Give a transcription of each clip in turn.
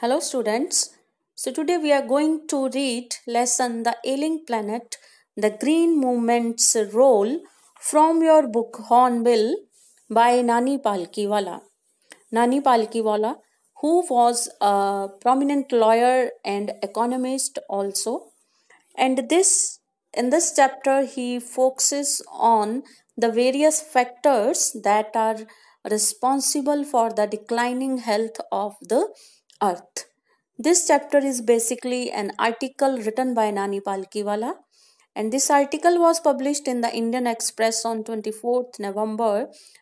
Hello students. So today we are going to read lesson The Ailing Planet, The Green Movement's Role from your book Hornbill by Nani Palkiwala. Nani Palkiwala who was a prominent lawyer and economist also and this in this chapter he focuses on the various factors that are responsible for the declining health of the earth. This chapter is basically an article written by Nani Palkiwala and this article was published in the Indian Express on 24th November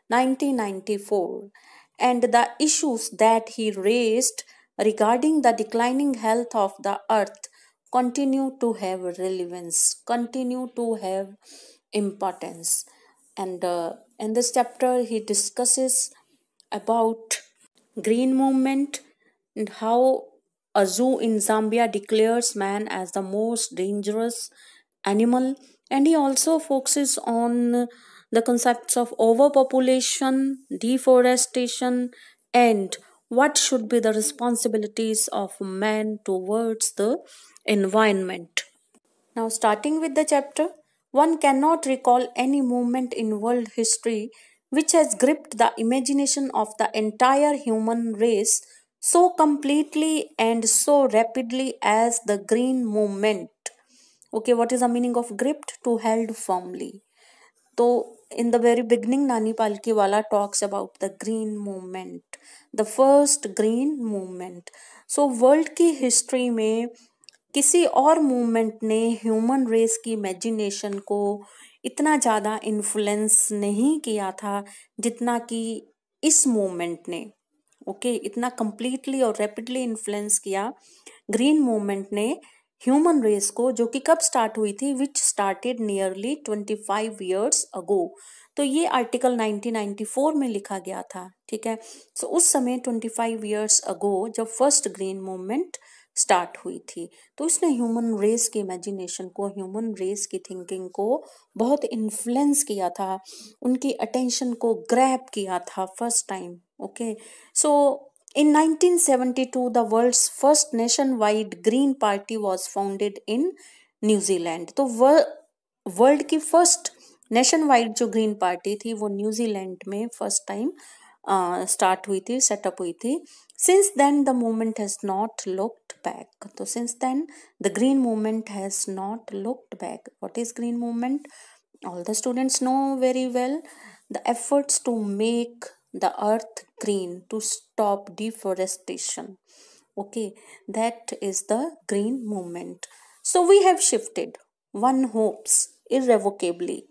1994 and the issues that he raised regarding the declining health of the earth continue to have relevance continue to have importance and uh, in this chapter he discusses about green movement and how a zoo in Zambia declares man as the most dangerous animal. And he also focuses on the concepts of overpopulation, deforestation, and what should be the responsibilities of man towards the environment. Now, starting with the chapter, one cannot recall any movement in world history which has gripped the imagination of the entire human race so completely and so rapidly as the green movement. Okay, what is the meaning of gripped? To held firmly. So, in the very beginning, Nani palki wala talks about the green movement, the first green movement. So, world ki history mein किसी और movement ने human race की imagination को इतना ज़्यादा influence नहीं किया था जितना कि इस मूवमेंट ने ओके okay, इतना कम्प्लीटली और रैपिडली इन्फ्लुएंस किया ग्रीन मूवमेंट ने ह्यूमन रेस को जो कि कब स्टार्ट हुई थी which started nearly twenty five years ago तो ये आर्टिकल 1994 में लिखा गया था ठीक है सो so, उस समय ट्वेंटी फाइव ईयर्स अगो जब फर्स्ट ग्रीन मूवमेंट स्टार्ट हुई थी तो इसने ह्यूमन रेस की इमेजिनेशन को ह्यूमन रेस की थिंकिंग को बहुत इन्फ्लुएंस किया था उनकी अटेंशन को ग्रैप किया था first time okay so in 1972, the world's first nationwide green party was founded in New Zealand तो वर्ल्ड की फर्स्ट नेशन वाइड जो ग्रीन पार्टी थी वो न्यूजीलैंड में फर्स्ट टाइम स्टार्ट uh, हुई थी सेटअप हुई थी since then the movement has not looked back तो since then the green movement has not looked back what is green movement all the students know very well the efforts to make the earth green to stop deforestation okay that is the green movement so we have shifted one hopes irrevocably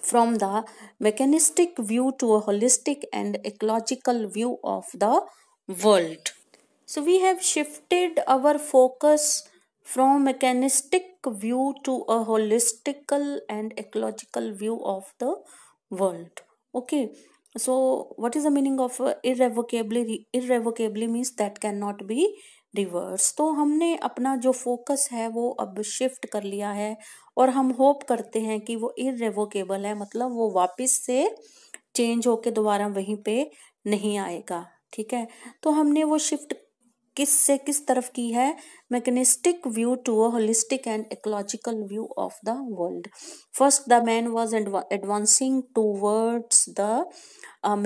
from the mechanistic view to a holistic and ecological view of the world. So we have shifted our focus from mechanistic view to a holistical and ecological view of the world. Okay. So what is the meaning of irrevocably? Irrevocably means that cannot be reverse तो हमने अपना जो focus है वो अब shift कर लिया है और हम होप करते हैं कि वो इरेवोकेबल है मतलब वो वापस से चेंज होके दोबारा वहीं पे नहीं आएगा ठीक है तो हमने वो शिफ्ट किस से किस तरफ की है mechanistic view to a holistic and ecological view of the world first the man was advancing towards the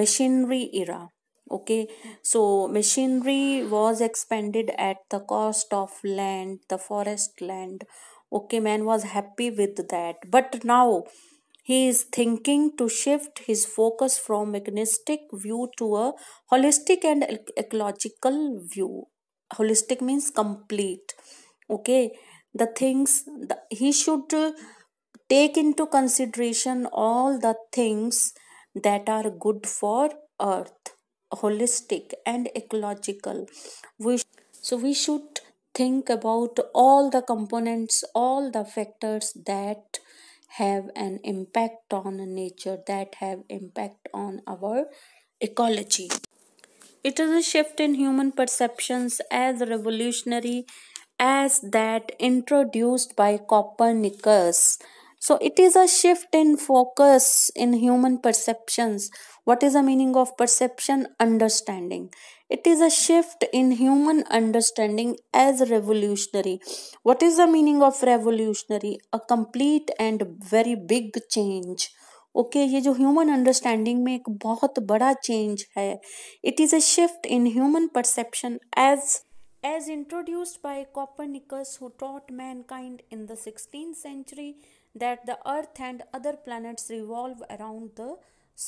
machinery era okay so machinery was expanded at the cost of land the forest land okay man was happy with that but now he is thinking to shift his focus from mechanistic view to a holistic and ecological view holistic means complete okay the things the, he should take into consideration all the things that are good for earth holistic and ecological we so we should think about all the components all the factors that have an impact on nature that have impact on our ecology it is a shift in human perceptions as revolutionary as that introduced by copernicus so it is a shift in focus in human perceptions what is the meaning of perception understanding? It is a shift in human understanding as revolutionary. What is the meaning of revolutionary? A complete and very big change. okay, ये जो human understanding में एक बहुत बड़ा change है it is a shift in human perception as introduced by Copernicus, who taught mankind in the 16th century that the Earth and other planets revolve around the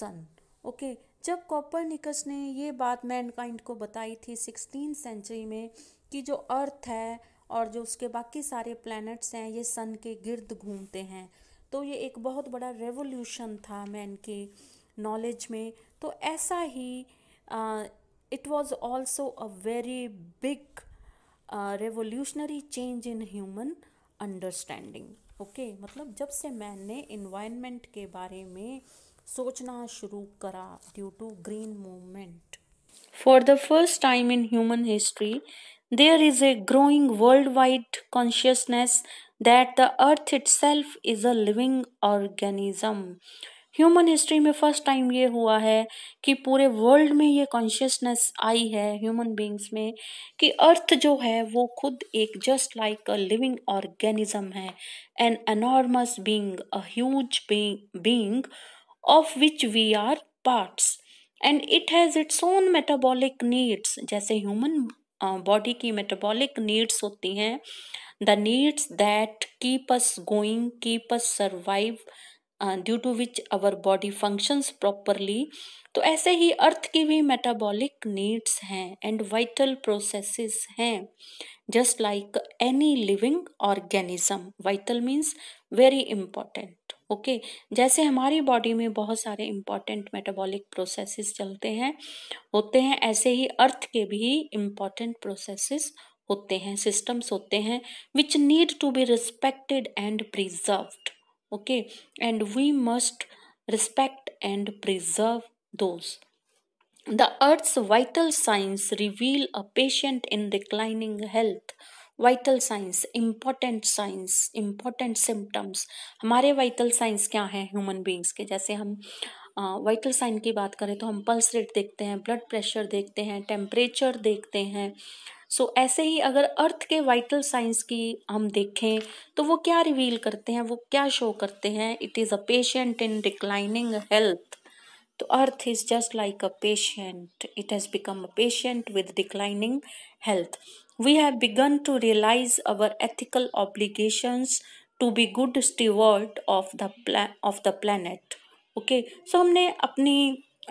Sun. Okay जब Copernicus ने ये बात Mankind को बताई थी sixteen century में कि जो अर्थ है और जो उसके बाकी सारे प्लैनेट्स हैं ये सन के गिर्द घूमते हैं तो ये एक बहुत बड़ा रेवोल्यूशन था मैन के नॉलेज में तो ऐसा ही it was also a very big revolutionary change in human understanding okay मतलब जब से मैन ने इन्वायरमेंट के बारे में सोचना शुरू करा due to green movement for the first time in human history there is a growing worldwide consciousness that the earth itself is a living organism human history में first time ये हुआ है कि पूरे world में ये consciousness आई है human beings में कि अर्थ जो है वो खुद एक just like a living organism है an enormous being a huge being of which we are parts and it has its own metabolic needs जैसे ह्यूमन बॉडी uh, की मेटाबॉलिक नीड्स होती हैं the needs that keep us going keep us survive due to which our body functions properly तो ऐसे ही earth की भी metabolic needs हैं एंड वाइटल प्रोसेसेस हैं just like any living organism vital means very important okay okay? जैसे हमारी body में बहुत सारे इम्पॉर्टेंट मेटाबॉलिक प्रोसेसेस चलते हैं होते हैं ऐसे ही अर्थ के भी इम्पॉर्टेंट प्रोसेसेस होते हैं सिस्टम्स होते हैं which need to be respected and preserved okay and we must respect and preserve those the earth's vital science reveal a patient in declining health vital science important science important symptoms हमारे vital science क्या हैं human beings के जैसे हम vital sign की बात करें तो हम पल्स रेट देखते हैं ब्लड प्रेशर देखते हैं टेम्परेचर देखते हैं सो so, ऐसे ही अगर अर्थ के वाइटल साइंस की हम देखें तो वो क्या रिवील करते हैं वो क्या शो करते हैं it is a patient in declining health तो earth is just like a patient it has become a patient with declining health We have begun to realize our ethical obligations to be good steward of the pla- of the planet. Okay, so हमने अपनी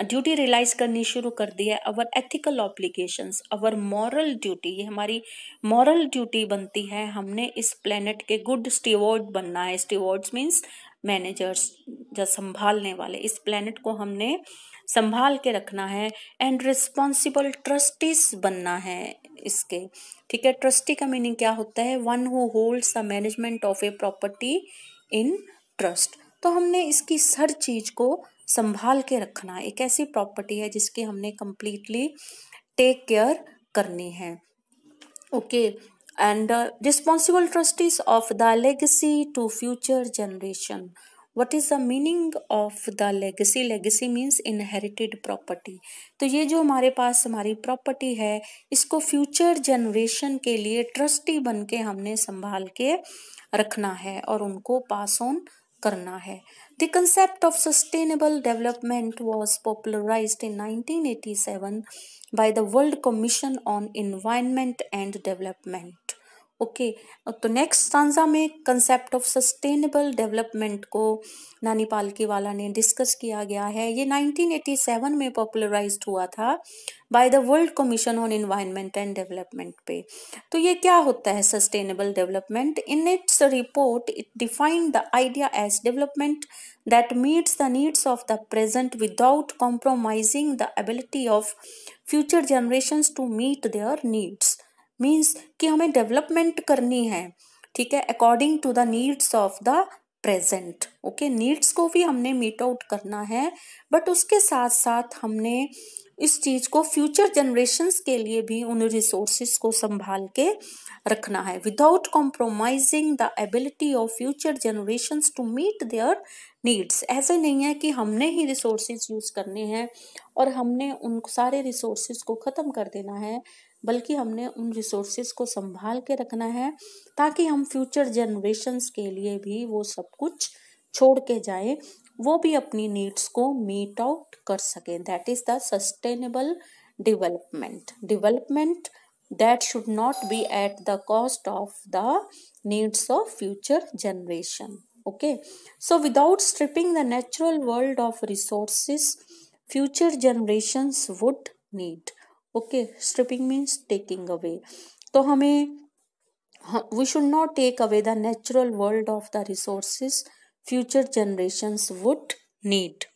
duty realise करनी शुरू कर दी है our ethical obligations our moral duty ये हमारी moral duty बनती है हमने इस प्लेनेट के गुड स्टीवर्ड बनना है स्टीवर्ड्स मीन्स मैनेजर्स या संभालने वाले इस प्लेनेट को हमने संभाल के रखना है एंड रिस्पॉन्सिबल ट्रस्टीज बनना है इसके ठीक है ट्रस्टी का मीनिंग क्या होता है one who holds the management of a property in trust तो हमने इसकी हर चीज़ को संभाल के रखना एक ऐसी प्रॉपर्टी है जिसकी हमने कंप्लीटली टेक केयर करनी है okay and responsible trustees of the legacy to future generation what is the meaning of the legacy legacy means inherited property तो ये जो हमारे पास हमारी प्रॉपर्टी है इसको फ्यूचर जनरेशन के लिए ट्रस्टी बन के हमने संभाल के रखना है और उनको पास ऑन करना है the concept of sustainable development was popularize in 1987 by the world commission on environment and development okay okay, तो नेक्स्ट सांझा में कंसेप्ट ऑफ सस्टेनेबल डेवलपमेंट को नानी पालकी वाला ने डिस्कस किया गया है ये 1987 में पॉपुलराइज हुआ था by the world commission on environment and development पे तो ये क्या होता है sustainable development in its report it defined the idea as development that meets the needs of the present without compromising the ability of future generation to meet their needs means कि हमें development करनी है ठीक है according to the needs of the present okay needs को भी हमने meet out करना है बट उसके साथ साथ हमने इस चीज़ को फ्यूचर जनरेशंस के लिए भी उन रिसोर्सिस को संभाल के रखना है without compromising the ability of future generations to meet their needs ऐसे नहीं है कि हमने ही रिसोर्सिस यूज़ करने हैं और हमने उन सारे रिसोर्सिस को ख़त्म कर देना है बल्कि हमने उन रिसोर्सेज को संभाल के रखना है ताकि हम फ्यूचर जनरेशन के लिए भी वो सब कुछ छोड़ के जाए वो भी अपनी नीड्स को मीट आउट कर सकें that is the sustainable development development that should not be at the cost of the needs of future generation okay so without stripping the natural world of resources future generations would need okay stripping means taking away तो हमें we should not take away the natural world of the resources future generation would need